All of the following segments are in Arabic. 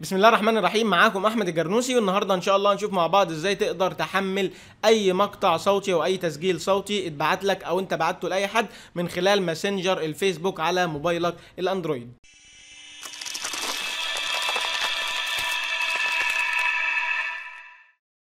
بسم الله الرحمن الرحيم معاكم احمد الجرنوسي والنهارده ان شاء الله هنشوف مع بعض ازاي تقدر تحمل اي مقطع صوتي او اي تسجيل صوتي اتبعت لك او انت بعته لاي حد من خلال ماسنجر الفيسبوك على موبايلك الاندرويد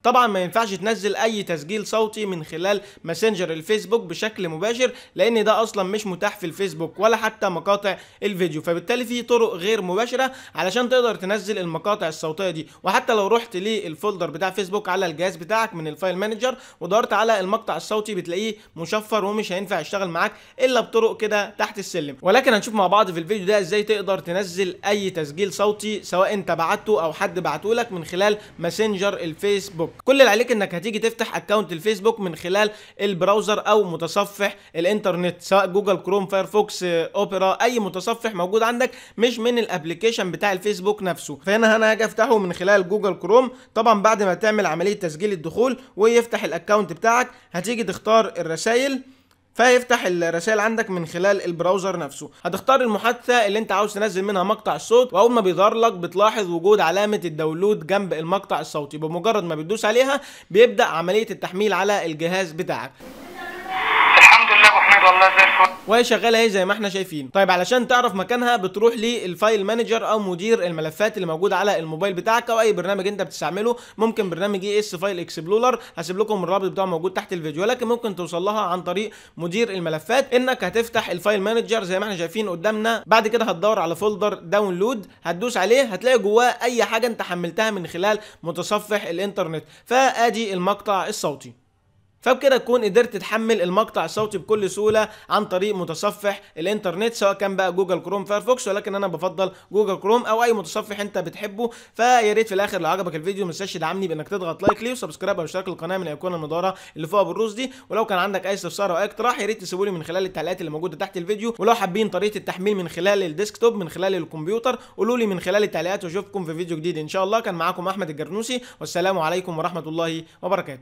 طبعا ما ينفعش تنزل اي تسجيل صوتي من خلال ماسنجر الفيسبوك بشكل مباشر لان ده اصلا مش متاح في الفيسبوك ولا حتى مقاطع الفيديو فبالتالي في طرق غير مباشره علشان تقدر تنزل المقاطع الصوتيه دي وحتى لو رحت للفولدر بتاع فيسبوك على الجهاز بتاعك من الفايل مانجر ودورت على المقطع الصوتي بتلاقيه مشفر ومش هينفع يشتغل معاك الا بطرق كده تحت السلم ولكن هنشوف مع بعض في الفيديو ده ازاي تقدر تنزل اي تسجيل صوتي سواء انت بعته او حد بعته لك من خلال ماسنجر الفيسبوك كل اللي عليك انك هتيجي تفتح اكونت الفيسبوك من خلال البراوزر او متصفح الانترنت سواء جوجل كروم فايرفوكس اوبرا اي متصفح موجود عندك مش من الابلكيشن بتاع الفيسبوك نفسه فهنا انا هاجي افتحه من خلال جوجل كروم طبعا بعد ما تعمل عمليه تسجيل الدخول ويفتح الاكونت بتاعك هتيجي تختار الرسائل فهيفتح الرسائل عندك من خلال البراوزر نفسه هتختار المحادثه اللي انت عاوز تنزل منها مقطع الصوت واول ما بيظهر لك بتلاحظ وجود علامه الداونلود جنب المقطع الصوتي بمجرد ما بتدوس عليها بيبدا عمليه التحميل على الجهاز بتاعك زي الفل وهي شغاله اهي زي ما احنا شايفين طيب علشان تعرف مكانها بتروح للفايل مانجر او مدير الملفات اللي موجود على الموبايل بتاعك او اي برنامج انت بتستعمله ممكن برنامج اي اس فايل اكسبلورر هسيب لكم الرابط بتاعه موجود تحت الفيديو لكن ممكن توصل لها عن طريق مدير الملفات انك هتفتح الفايل مانجر زي ما احنا شايفين قدامنا بعد كده هتدور على فولدر داونلود هتدوس عليه هتلاقي جواه اي حاجه انت حملتها من خلال متصفح الانترنت فادي المقطع الصوتي فبكده تكون قدرت تحمل المقطع الصوتي بكل سهوله عن طريق متصفح الانترنت سواء كان بقى جوجل كروم فايرفوكس ولكن انا بفضل جوجل كروم او اي متصفح انت بتحبه فيا ريت في الاخر لو عجبك الفيديو ما تنساش تدعمني بانك تضغط لايك ليه وسبسكرايب او اشتراك القناه من ايقونه المداره اللي فوق بالروس دي ولو كان عندك اي استفسار او اي اقتراح يا ريت تسيبولي من خلال التعليقات اللي موجوده تحت الفيديو ولو حابين طريقه التحميل من خلال الديسكتوب من خلال الكمبيوتر قولوا لي من خلال التعليقات واشوفكم في فيديو جديد ان شاء الله كان معاكم احمد الجرنوسي والسلام عليكم ورحمه الله وبركاته